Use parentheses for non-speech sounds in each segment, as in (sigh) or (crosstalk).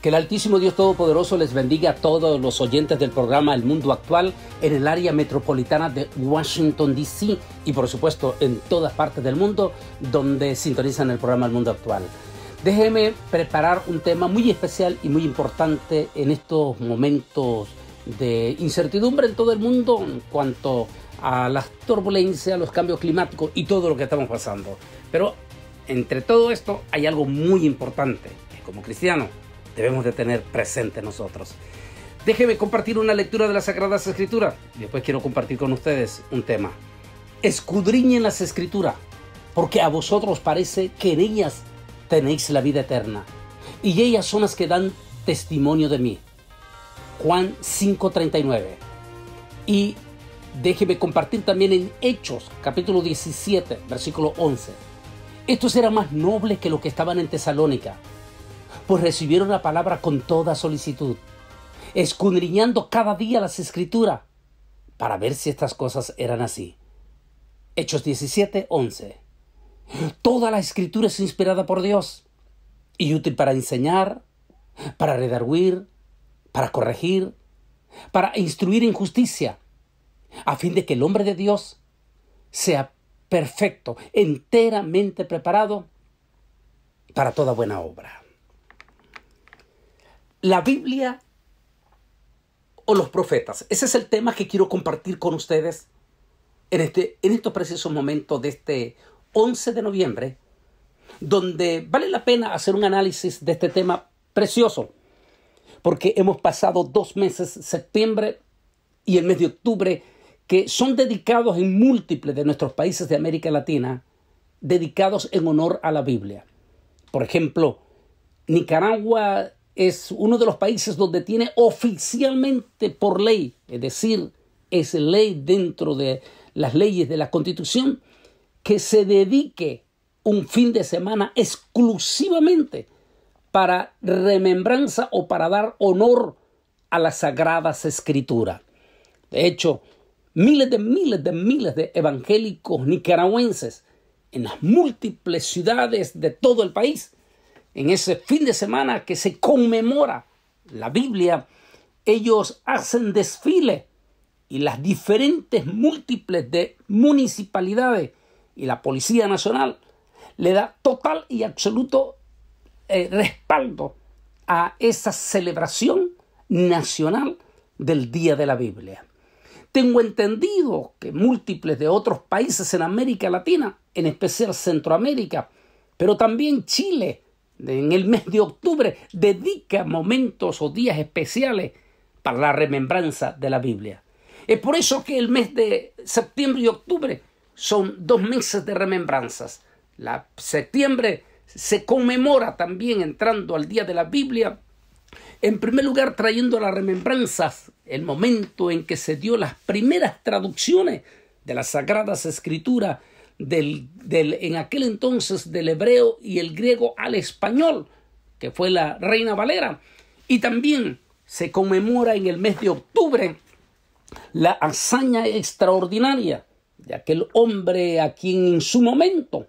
Que el Altísimo Dios Todopoderoso les bendiga a todos los oyentes del programa El Mundo Actual en el área metropolitana de Washington, D.C. y por supuesto en todas partes del mundo donde sintonizan el programa El Mundo Actual. Déjeme preparar un tema muy especial y muy importante en estos momentos de incertidumbre en todo el mundo en cuanto a las turbulencias, los cambios climáticos y todo lo que estamos pasando. Pero entre todo esto hay algo muy importante, como cristiano debemos de tener presente nosotros. Déjeme compartir una lectura de las Sagradas Escrituras. Después quiero compartir con ustedes un tema. Escudriñen las Escrituras, porque a vosotros parece que en ellas tenéis la vida eterna, y ellas son las que dan testimonio de mí. Juan 5:39. Y déjeme compartir también en Hechos, capítulo 17, versículo 11. Estos eran más nobles que los que estaban en Tesalónica, pues recibieron la palabra con toda solicitud, escudriñando cada día las escrituras para ver si estas cosas eran así. Hechos 17, 11. Toda la escritura es inspirada por Dios y útil para enseñar, para redarguir, para corregir, para instruir en justicia, a fin de que el hombre de Dios sea perfecto, enteramente preparado para toda buena obra la Biblia o los profetas. Ese es el tema que quiero compartir con ustedes en, este, en estos precisos momentos de este 11 de noviembre, donde vale la pena hacer un análisis de este tema precioso, porque hemos pasado dos meses, septiembre y el mes de octubre, que son dedicados en múltiples de nuestros países de América Latina, dedicados en honor a la Biblia. Por ejemplo, Nicaragua es uno de los países donde tiene oficialmente por ley, es decir, es ley dentro de las leyes de la Constitución, que se dedique un fin de semana exclusivamente para remembranza o para dar honor a las sagradas escrituras. De hecho, miles de miles de miles de evangélicos nicaragüenses en las múltiples ciudades de todo el país en ese fin de semana que se conmemora la Biblia, ellos hacen desfile y las diferentes múltiples de municipalidades y la Policía Nacional le da total y absoluto eh, respaldo a esa celebración nacional del Día de la Biblia. Tengo entendido que múltiples de otros países en América Latina, en especial Centroamérica, pero también Chile, en el mes de octubre, dedica momentos o días especiales para la remembranza de la Biblia. Es por eso que el mes de septiembre y octubre son dos meses de remembranzas. La septiembre se conmemora también entrando al día de la Biblia, en primer lugar trayendo las remembranzas el momento en que se dio las primeras traducciones de las sagradas escrituras del, en aquel entonces del hebreo y el griego al español, que fue la Reina Valera. Y también se conmemora en el mes de octubre la hazaña extraordinaria de aquel hombre a quien en su momento,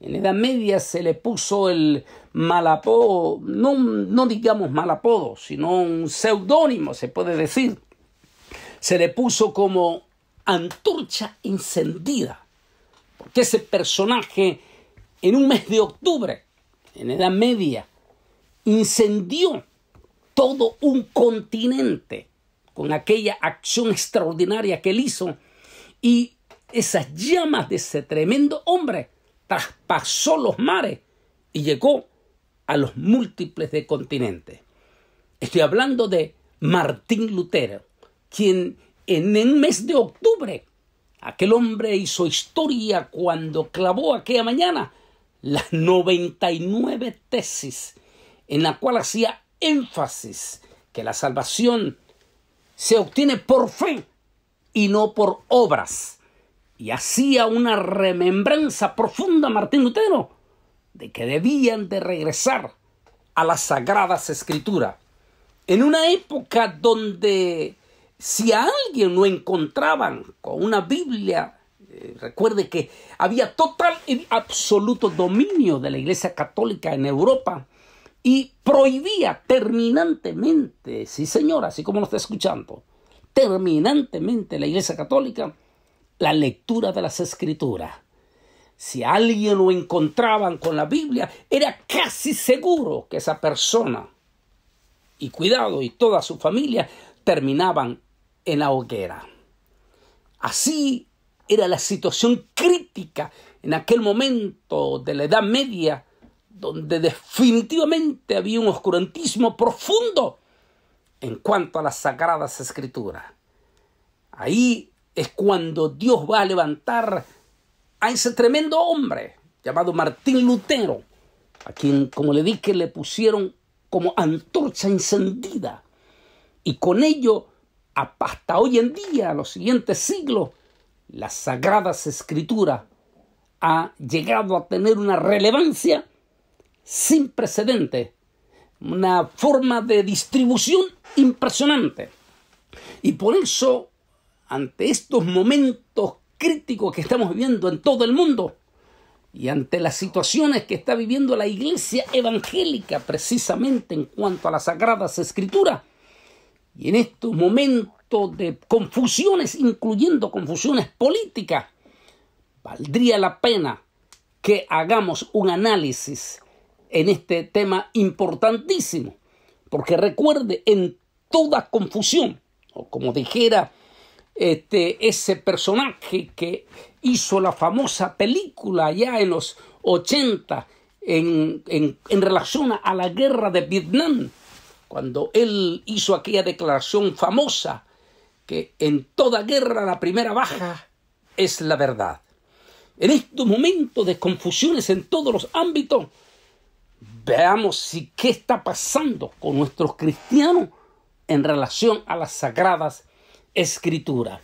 en Edad Media, se le puso el malapodo no, digamos malapodo sino un seudónimo, se puede decir. Se le puso como antorcha encendida que ese personaje en un mes de octubre, en Edad Media, incendió todo un continente con aquella acción extraordinaria que él hizo y esas llamas de ese tremendo hombre traspasó los mares y llegó a los múltiples de continentes. Estoy hablando de Martín Lutero, quien en un mes de octubre Aquel hombre hizo historia cuando clavó aquella mañana las 99 tesis en la cual hacía énfasis que la salvación se obtiene por fe y no por obras. Y hacía una remembranza profunda Martín Lutero de que debían de regresar a las sagradas escrituras. En una época donde si a alguien lo encontraban con una Biblia, eh, recuerde que había total y absoluto dominio de la Iglesia Católica en Europa y prohibía terminantemente, sí señor, así como lo está escuchando, terminantemente la Iglesia Católica la lectura de las escrituras. Si alguien lo encontraban con la Biblia, era casi seguro que esa persona, y cuidado, y toda su familia, terminaban en la hoguera. Así era la situación crítica en aquel momento de la Edad Media, donde definitivamente había un oscurantismo profundo en cuanto a las sagradas escrituras. Ahí es cuando Dios va a levantar a ese tremendo hombre llamado Martín Lutero, a quien, como le dije, le pusieron como antorcha encendida. Y con ello hasta hoy en día, a los siguientes siglos, las sagradas escrituras ha llegado a tener una relevancia sin precedente, una forma de distribución impresionante. Y por eso, ante estos momentos críticos que estamos viviendo en todo el mundo, y ante las situaciones que está viviendo la iglesia evangélica precisamente en cuanto a las sagradas escrituras, y en estos momentos de confusiones, incluyendo confusiones políticas, valdría la pena que hagamos un análisis en este tema importantísimo, porque recuerde, en toda confusión, o como dijera este, ese personaje que hizo la famosa película ya en los 80 en relación a la guerra de Vietnam, cuando él hizo aquella declaración famosa que en toda guerra la primera baja es la verdad. En estos momentos de confusiones en todos los ámbitos, veamos si qué está pasando con nuestros cristianos en relación a las sagradas escrituras.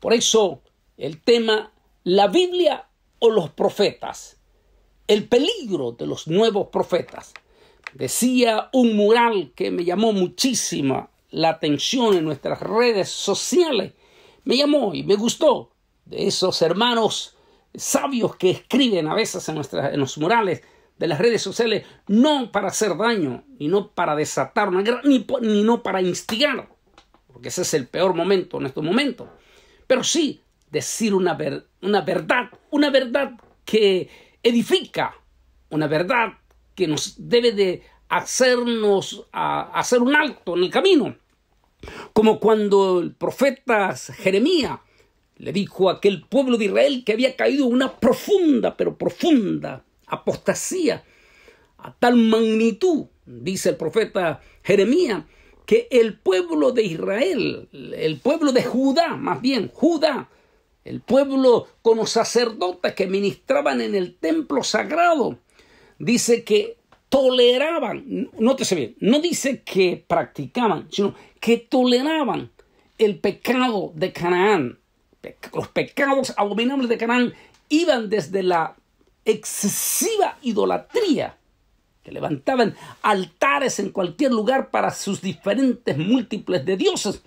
Por eso el tema la Biblia o los profetas, el peligro de los nuevos profetas. Decía un mural que me llamó muchísima la atención en nuestras redes sociales. Me llamó y me gustó de esos hermanos sabios que escriben a veces en, nuestras, los murales de las redes sociales, no para hacer daño y no para desatar una guerra, ni, ni no para instigar, porque ese es el peor momento en estos momentos, pero sí decir una, una verdad, una verdad que edifica, una verdad que nos debe de hacernos hacer un alto en el camino. Como cuando el profeta Jeremías le dijo a aquel pueblo de Israel que había caído una profunda, pero profunda apostasía a tal magnitud, dice el profeta Jeremías, que el pueblo de Israel, el pueblo de Judá, más bien Judá, el pueblo con los sacerdotes que ministraban en el templo sagrado, dice que toleraban, bien, no dice que practicaban, sino que toleraban el pecado de Canaán. Los pecados abominables de Canaán iban desde la excesiva idolatría, que levantaban altares en cualquier lugar para sus diferentes múltiples de dioses,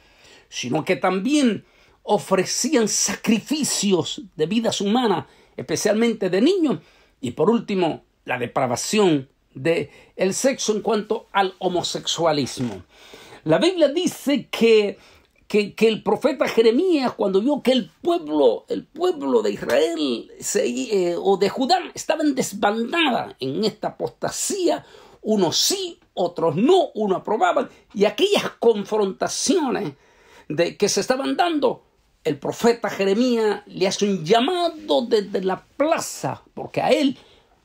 sino que también ofrecían sacrificios de vidas humanas, especialmente de niños, y por último, la depravación del el sexo en cuanto al homosexualismo. La Biblia dice que, que, el profeta Jeremías, cuando vio que el pueblo, el pueblo de Israel eh, o de Judá estaban desbandada en esta apostasía, unos sí, otros no, uno aprobaban, y aquellas confrontaciones de, que se estaban dando, el profeta Jeremías le hace un llamado desde la plaza, porque a él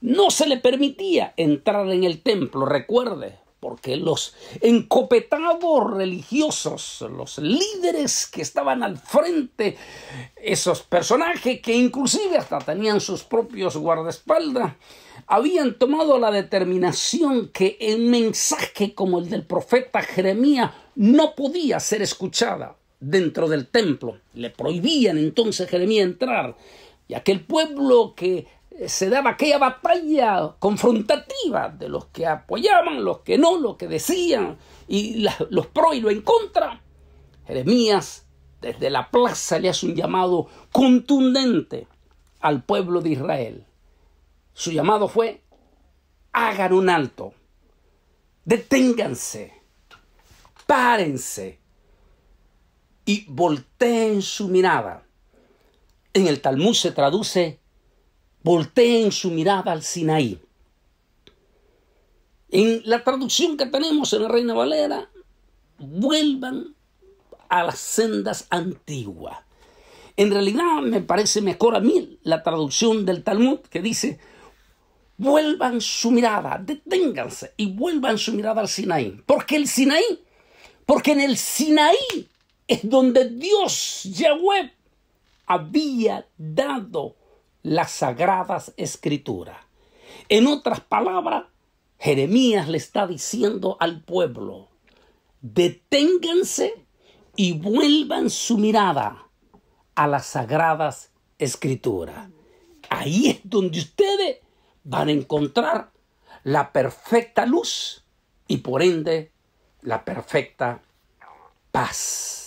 no se le permitía entrar en el templo, recuerde, porque los encopetados religiosos, los líderes que estaban al frente, esos personajes que inclusive hasta tenían sus propios guardaespaldas, habían tomado la determinación que el mensaje como el del profeta Jeremías no podía ser escuchada dentro del templo. Le prohibían entonces a Jeremías entrar, y aquel pueblo que se daba aquella batalla confrontativa de los que apoyaban, los que no, los que decían, y los pro y los en contra. Jeremías desde la plaza le hace un llamado contundente al pueblo de Israel. Su llamado fue, hagan un alto, deténganse, párense y volteen su mirada. En el Talmud se traduce volteen su mirada al Sinaí. En la traducción que tenemos en la Reina Valera, vuelvan a las sendas antiguas. En realidad me parece mejor a mí la traducción del Talmud que dice, vuelvan su mirada, deténganse y vuelvan su mirada al Sinaí. Porque el Sinaí, porque en el Sinaí es donde Dios, Yahweh, había dado las sagradas escrituras. En otras palabras, Jeremías le está diciendo al pueblo, deténganse y vuelvan su mirada a las sagradas escrituras. Ahí es donde ustedes van a encontrar la perfecta luz y por ende la perfecta paz.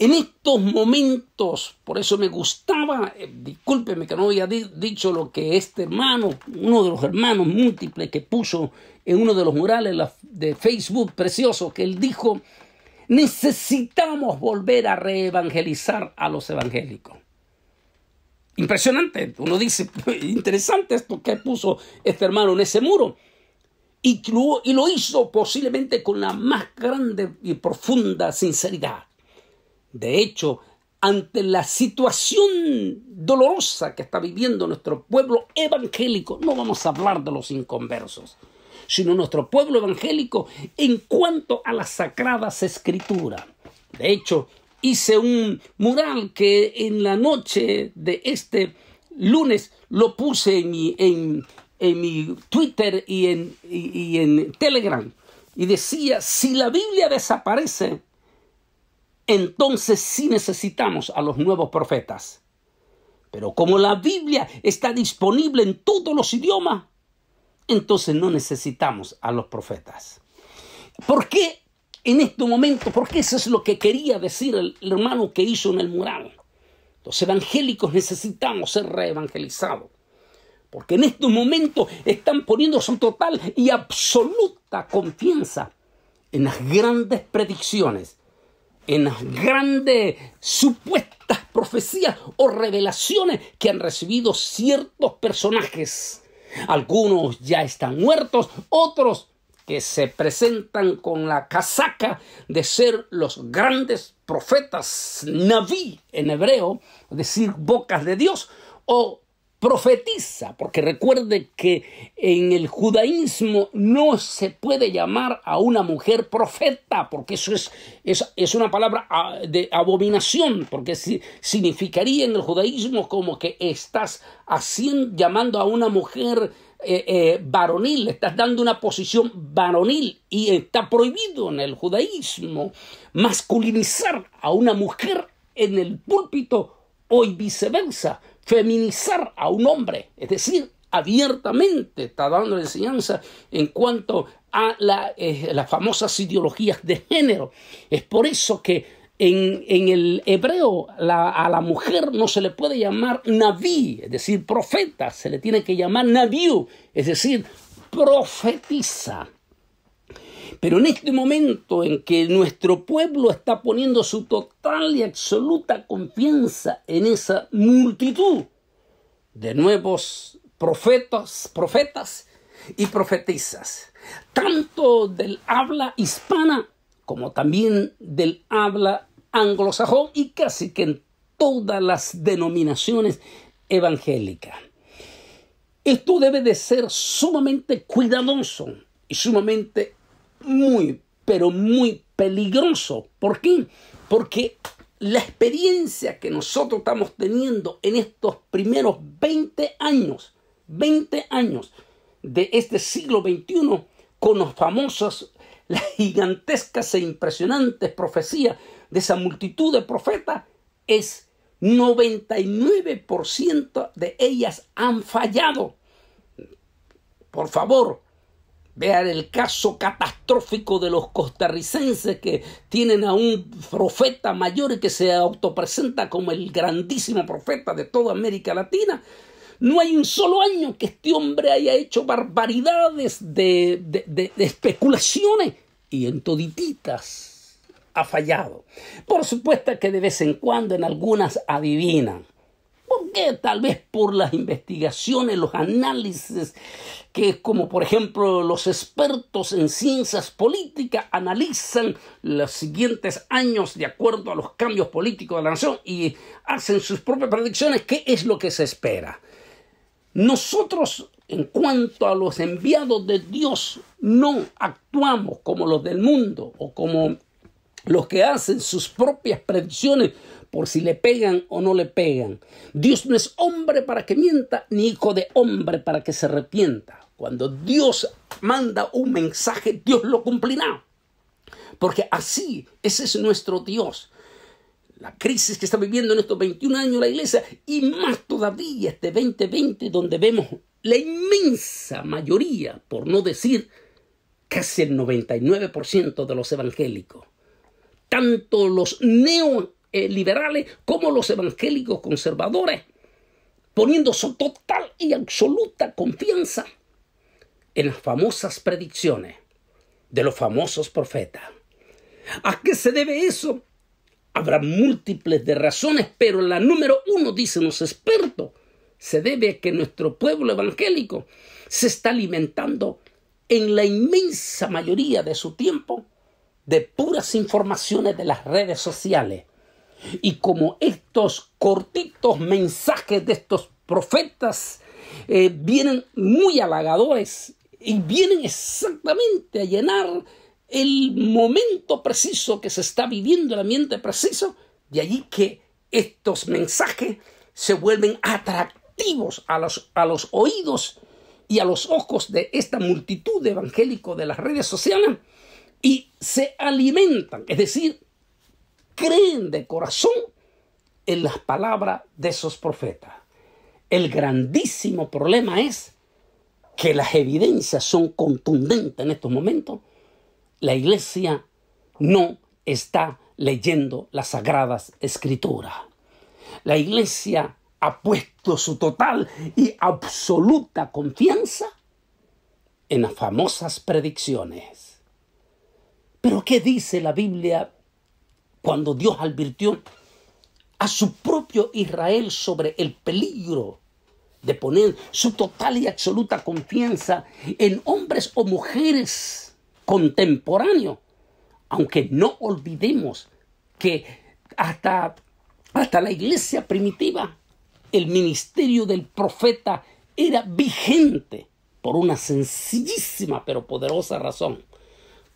En estos momentos, por eso me gustaba, eh, discúlpeme que no había dicho lo que este hermano, uno de los hermanos múltiples que puso en uno de los murales de Facebook precioso, que él dijo, necesitamos volver a reevangelizar a los evangélicos. Impresionante, uno dice, (laughs) interesante esto que puso este hermano en ese muro. Y y lo hizo posiblemente con la más grande y profunda sinceridad. De hecho, ante la situación dolorosa que está viviendo nuestro pueblo evangélico, no vamos a hablar de los inconversos, sino nuestro pueblo evangélico en cuanto a las sagradas escrituras. De hecho, hice un mural que en la noche de este lunes lo puse en mi, en, mi Twitter y en Telegram. Y decía, si la Biblia desaparece, entonces sí necesitamos a los nuevos profetas. Pero como la Biblia está disponible en todos los idiomas, entonces no necesitamos a los profetas. ¿Por qué en este momento? Porque eso es lo que quería decir el, hermano que hizo en el mural. Los evangélicos necesitamos ser reevangelizados. Porque en este momento están poniendo su total y absoluta confianza en las grandes predicciones en las grandes supuestas profecías o revelaciones que han recibido ciertos personajes. Algunos ya están muertos, otros que se presentan con la casaca de ser los grandes profetas, naví en hebreo, decir bocas de Dios, o profetiza, porque recuerde que en el judaísmo no se puede llamar a una mujer profeta, porque eso es, es, una palabra ah, de abominación, porque significaría en el judaísmo como que estás haciendo, llamando a una mujer eh, eh, varonil, estás dando una posición varonil y está prohibido en el judaísmo masculinizar a una mujer en el púlpito o viceversa, feminizar a un hombre, es decir, abiertamente está dando enseñanza en cuanto a eh, las famosas ideologías de género. Es por eso que en, el hebreo a la mujer no se le puede llamar naví, es decir, profeta, se le tiene que llamar naviu, es decir, profetiza. Pero en este momento en que nuestro pueblo está poniendo su total y absoluta confianza en esa multitud de nuevos profetas, profetas y profetizas, tanto del habla hispana como también del habla anglosajón y casi que en todas las denominaciones evangélicas. Esto debe de ser sumamente cuidadoso y sumamente muy, pero muy peligroso. ¿Por qué? Porque la experiencia que nosotros estamos teniendo en estos primeros 20 años, 20 años de este siglo XXI, con los famosos, las gigantescas e impresionantes profecías de esa multitud de profetas, es 99% de ellas han fallado. Por favor, Vean el caso catastrófico de los costarricenses que tienen a un profeta mayor que se autopresenta como el grandísimo profeta de toda América Latina. No hay un solo año que este hombre haya hecho barbaridades de, especulaciones y en ha fallado. Por supuesto que de vez en cuando en algunas adivinan. ¿Por qué? Tal vez por las investigaciones, los análisis, que como por ejemplo los expertos en ciencias políticas analizan los siguientes años de acuerdo a los cambios políticos de la nación y hacen sus propias predicciones, ¿qué es lo que se espera? Nosotros, en cuanto a los enviados de Dios, no actuamos como los del mundo o como los que hacen sus propias predicciones por si le pegan o no le pegan. Dios no es hombre para que mienta, ni hijo de hombre para que se arrepienta. Cuando Dios manda un mensaje, Dios lo cumplirá. Porque así, ese es nuestro Dios. La crisis que está viviendo en estos 21 años la iglesia y más todavía este 2020 donde vemos la inmensa mayoría, por no decir casi el 99% de los evangélicos, tanto los neo eh, liberales como los evangélicos conservadores, poniendo su total y absoluta confianza en las famosas predicciones de los famosos profetas. ¿A qué se debe eso? Habrá múltiples de razones, pero la número uno, dicen los expertos, se debe a que nuestro pueblo evangélico se está alimentando en la inmensa mayoría de su tiempo de puras informaciones de las redes sociales y como estos cortitos mensajes de estos profetas eh, vienen muy halagadores y vienen exactamente a llenar el momento preciso que se está viviendo, el ambiente preciso, de allí que estos mensajes se vuelven atractivos a los, a los oídos y a los ojos de esta multitud de de las redes sociales y se alimentan, es decir, creen de corazón en las palabras de esos profetas. El grandísimo problema es que las evidencias son contundentes en estos momentos. La iglesia no está leyendo las sagradas escrituras. La iglesia ha puesto su total y absoluta confianza en las famosas predicciones. Pero ¿qué dice la Biblia cuando Dios advirtió a su propio Israel sobre el peligro de poner su total y absoluta confianza en hombres o mujeres contemporáneos. Aunque no olvidemos que hasta, hasta la iglesia primitiva el ministerio del profeta era vigente por una sencillísima pero poderosa razón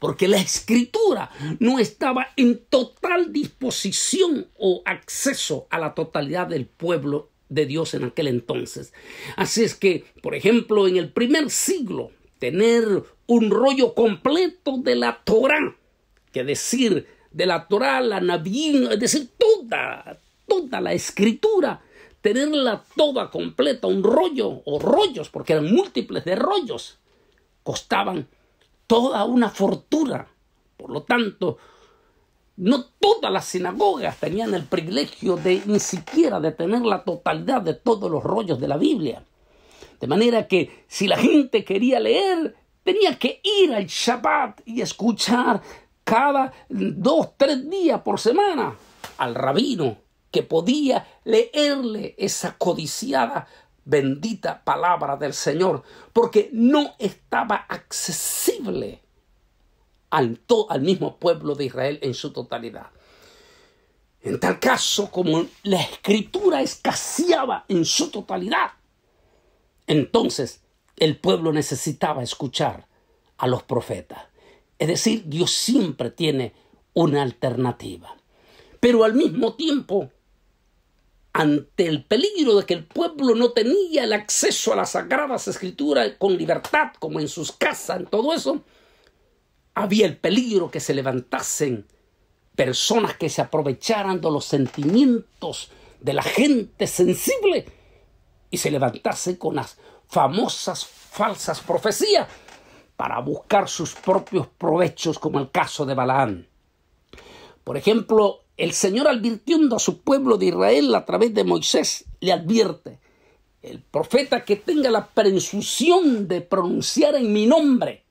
porque la escritura no estaba en total disposición o acceso a la totalidad del pueblo de Dios en aquel entonces. Así es que, por ejemplo, en el primer siglo, tener un rollo completo de la Torah, que decir de la Torah, la Navín, es decir, toda, toda la escritura, tenerla toda completa, un rollo o rollos, porque eran múltiples de rollos, costaban toda una fortuna. Por lo tanto, no todas las sinagogas tenían el privilegio de ni siquiera de tener la totalidad de todos los rollos de la Biblia. De manera que si la gente quería leer, tenía que ir al Shabbat y escuchar cada dos, tres días por semana al rabino que podía leerle esa codiciada Bendita palabra del Señor, porque no estaba accesible al, al mismo pueblo de Israel en su totalidad. En tal caso, como la escritura escaseaba en su totalidad, entonces el pueblo necesitaba escuchar a los profetas. Es decir, Dios siempre tiene una alternativa. Pero al mismo tiempo, ante el peligro de que el pueblo no tenía el acceso a las sagradas escrituras con libertad, como en sus casas, en todo eso, había el peligro que se levantasen personas que se aprovecharan de los sentimientos de la gente sensible y se levantasen con las famosas falsas profecías para buscar sus propios provechos, como el caso de Balaán. Por ejemplo, el Señor advirtiendo a su pueblo de Israel a través de Moisés, le advierte, el profeta que tenga la presunción de pronunciar en mi nombre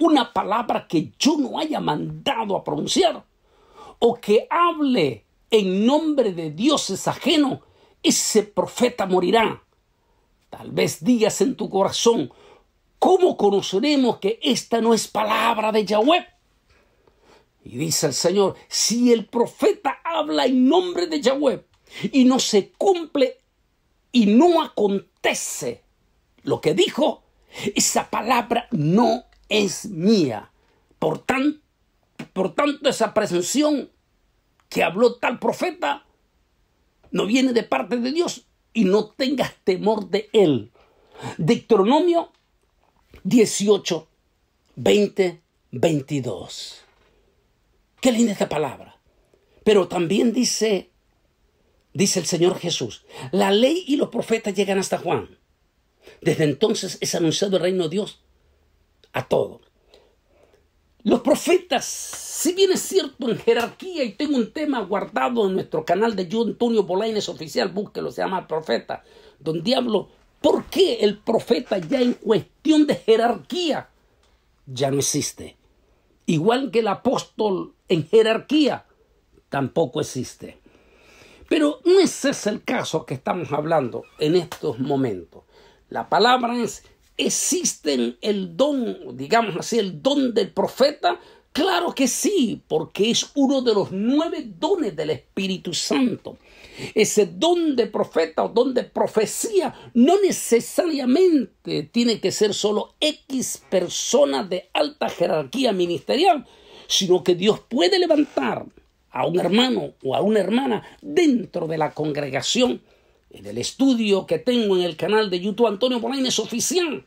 una palabra que yo no haya mandado a pronunciar, o que hable en nombre de dioses ajeno, ese profeta morirá. Tal vez digas en tu corazón, ¿cómo conoceremos que esta no es palabra de Yahweh? Y dice el Señor, si el profeta habla en nombre de Yahweh y no se cumple y no acontece lo que dijo, esa palabra no es mía. Por, por tanto, esa presunción que habló tal profeta no viene de parte de Dios y no tengas temor de él. Deuteronomio 18, 20, 22. Qué linda esta palabra. Pero también dice, dice el Señor Jesús, la ley y los profetas llegan hasta Juan. Desde entonces es anunciado el reino de Dios a todo. Los profetas, si bien es cierto en jerarquía, y tengo un tema guardado en nuestro canal de Yo Antonio Bolaines Oficial, búsquelo, se llama Profeta, Don Diablo. por qué el profeta ya en cuestión de jerarquía ya no existe. Igual que el apóstol en jerarquía tampoco existe. Pero no ese es el caso que estamos hablando en estos momentos. La palabra es, ¿existen el don, digamos así, el don del profeta? Claro que sí, porque es uno de los nueve dones del Espíritu Santo. Ese don de profeta o don de profecía no necesariamente tiene que ser solo X personas de alta jerarquía ministerial, sino que Dios puede levantar a un hermano o a una hermana dentro de la congregación. En el estudio que tengo en el canal de YouTube Antonio es Oficial,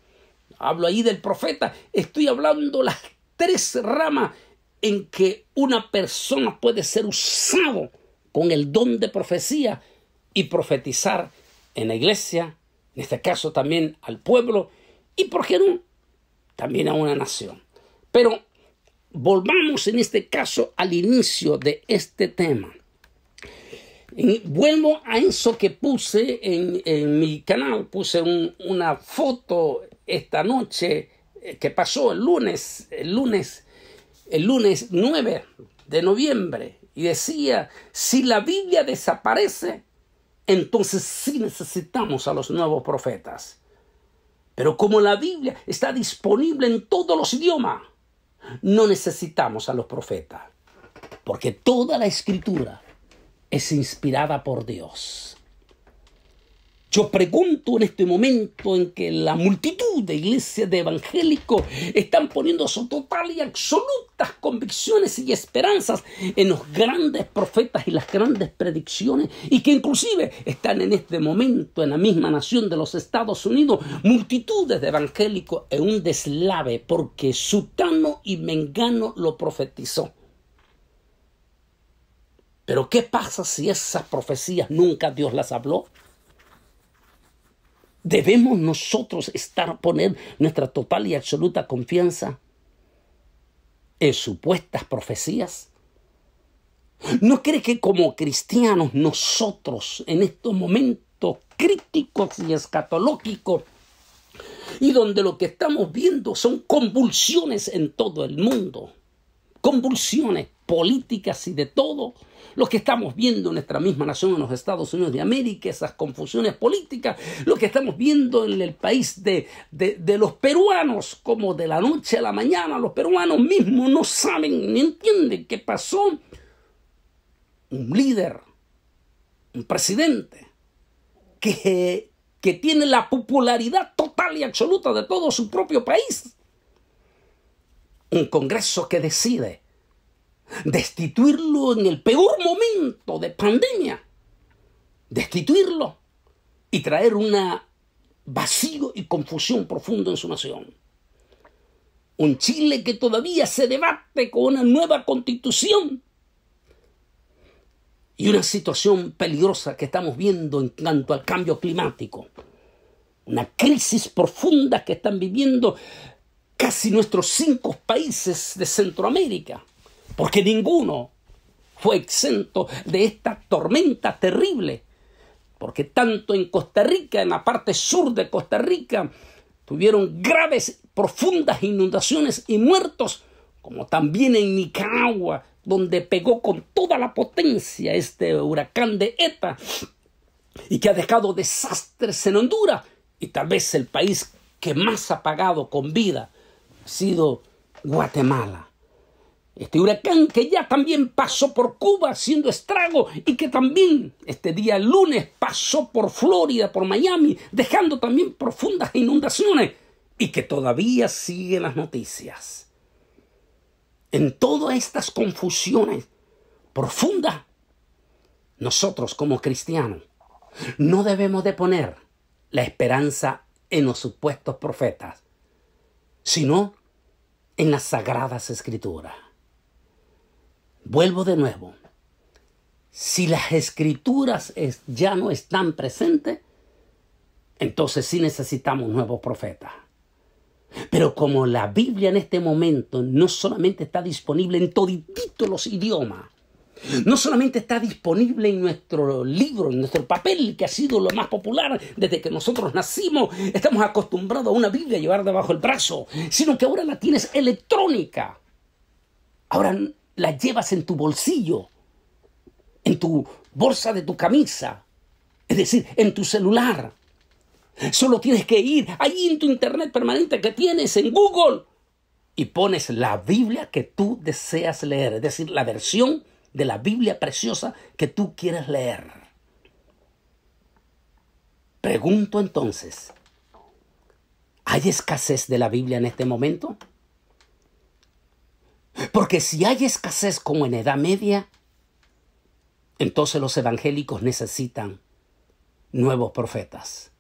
hablo ahí del profeta, estoy hablando las tres ramas en que una persona puede ser usado con el don de profecía y profetizar en la iglesia, en este caso también al pueblo y, por qué también a una nación. Pero volvamos en este caso al inicio de este tema. vuelvo a eso que puse en, mi canal, puse una foto esta noche eh, que pasó el lunes, el lunes, el lunes 9 de noviembre, y decía, si la Biblia desaparece, entonces sí necesitamos a los nuevos profetas. Pero como la Biblia está disponible en todos los idiomas, no necesitamos a los profetas, porque toda la escritura es inspirada por Dios yo pregunto en este momento en que la multitud de iglesias de evangélicos están poniendo su total y absolutas convicciones y esperanzas en los grandes profetas y las grandes predicciones y que inclusive están en este momento en la misma nación de los Estados Unidos multitudes de evangélicos en un deslave porque Sutano y Mengano lo profetizó. Pero ¿qué pasa si esas profecías nunca Dios las habló? Debemos nosotros estar, poner nuestra total y absoluta confianza en supuestas profecías. ¿No crees que como cristianos nosotros en estos momentos críticos y escatológicos y donde lo que estamos viendo son convulsiones en todo el mundo, convulsiones políticas y de todo, lo que estamos viendo en nuestra misma nación, en los Estados Unidos de América, esas confusiones políticas, lo que estamos viendo en el país de, los peruanos, como de la noche a la mañana, los peruanos mismos no saben ni entienden qué pasó. Un líder, un presidente, que, que tiene la popularidad total y absoluta de todo su propio país. Un Congreso que decide destituirlo en el peor momento de pandemia, destituirlo y traer un vacío y confusión profunda en su nación. Un Chile que todavía se debate con una nueva constitución y una situación peligrosa que estamos viendo en cuanto al cambio climático. Una crisis profunda que están viviendo casi nuestros cinco países de Centroamérica porque ninguno fue exento de esta tormenta terrible, porque tanto en Costa Rica, en la parte sur de Costa Rica, tuvieron graves, profundas inundaciones y muertos, como también en Nicaragua, donde pegó con toda la potencia este huracán de ETA y que ha dejado desastres en Honduras y tal vez el país que más ha pagado con vida ha sido Guatemala. Este huracán que ya también pasó por Cuba siendo estrago y que también este día lunes pasó por Florida, por Miami, dejando también profundas inundaciones y que todavía sigue las noticias. En todas estas confusiones profundas, nosotros como cristianos no debemos de poner la esperanza en los supuestos profetas, sino en las sagradas escrituras. Vuelvo de nuevo. Si las escrituras ya no están presentes, entonces sí necesitamos nuevos profetas. Pero como la Biblia en este momento no solamente está disponible en todos los idiomas, no solamente está disponible en nuestro libro, en nuestro papel, que ha sido lo más popular desde que nosotros nacimos, estamos acostumbrados a una Biblia llevar debajo el brazo, sino que ahora la tienes electrónica. Ahora la llevas en tu bolsillo, en tu bolsa de tu camisa, es decir, en tu celular. Solo tienes que ir ahí en tu internet permanente que tienes, en Google, y pones la Biblia que tú deseas leer, es decir, la versión de la Biblia preciosa que tú quieres leer. Pregunto entonces, ¿hay escasez de la Biblia en este momento? Porque si hay escasez como en Edad Media, entonces los evangélicos necesitan nuevos profetas.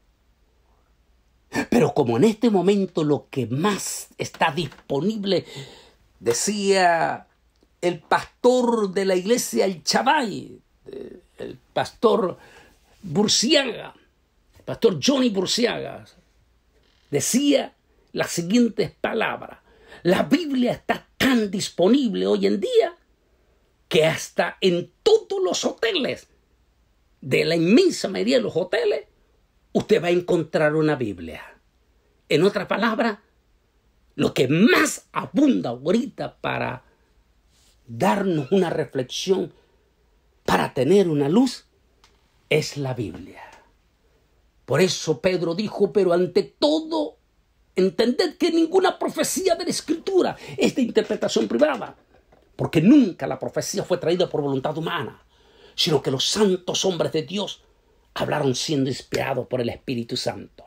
Pero como en este momento lo que más está disponible, decía el pastor de la iglesia, el Chabay, el pastor Burciaga, el pastor Johnny Burciaga, decía las siguientes palabras. La Biblia está tan (clears throat) disponible hoy en día que hasta en todos los hoteles, de la inmensa mayoría de los hoteles, usted va a encontrar una Biblia. En otra palabra, lo que más abunda ahorita para darnos una reflexión, para tener una luz, es la Biblia. Por eso Pedro dijo, pero ante todo Entended que ninguna profecía de la Escritura es de interpretación privada, porque nunca la profecía fue traída por voluntad humana, sino que los santos hombres de Dios hablaron siendo inspirados por el Espíritu Santo.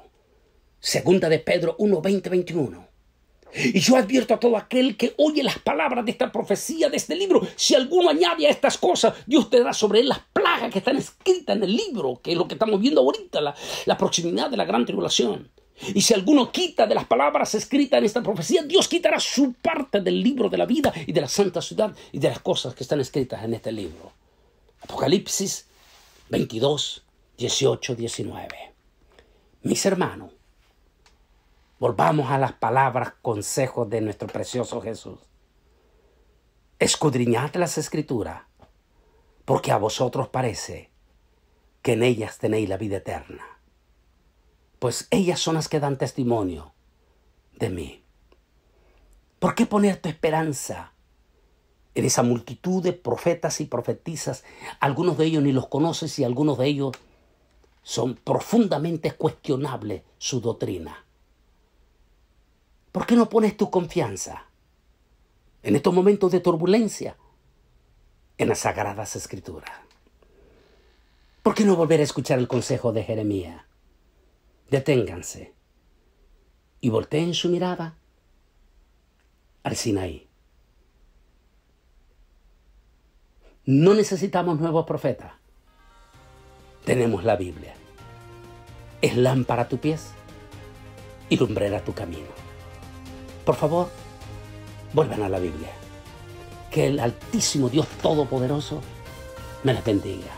Segunda de Pedro 1, 20, 21. Y yo advierto a todo aquel que oye las palabras de esta profecía, de este libro. Si alguno añade a estas cosas, Dios te dará sobre él las plagas que están escritas en el libro, que es lo que estamos viendo ahorita, la proximidad de la gran tribulación. Y si alguno quita de las palabras escritas en esta profecía, Dios quitará su parte del libro de la vida y de la santa ciudad y de las cosas que están escritas en este libro. Apocalipsis 22, 18, 19. Mis hermanos, volvamos a las palabras, consejos de nuestro precioso Jesús. Escudriñad las escrituras, porque a vosotros parece que en ellas tenéis la vida eterna pues ellas son las que dan testimonio de mí. ¿Por qué poner tu esperanza en esa multitud de profetas y profetisas? Algunos de ellos ni los conoces y algunos de ellos son profundamente cuestionables su doctrina. ¿Por qué no pones tu confianza en estos momentos de turbulencia en las sagradas escrituras? ¿Por qué no volver a escuchar el consejo de Jeremías? deténganse y volteen su mirada al Sinaí. No necesitamos nuevos profetas. Tenemos la Biblia. Es lámpara a tu pies y lumbrera a tu camino. Por favor, vuelvan a la Biblia. Que el Altísimo Dios Todopoderoso me las bendiga.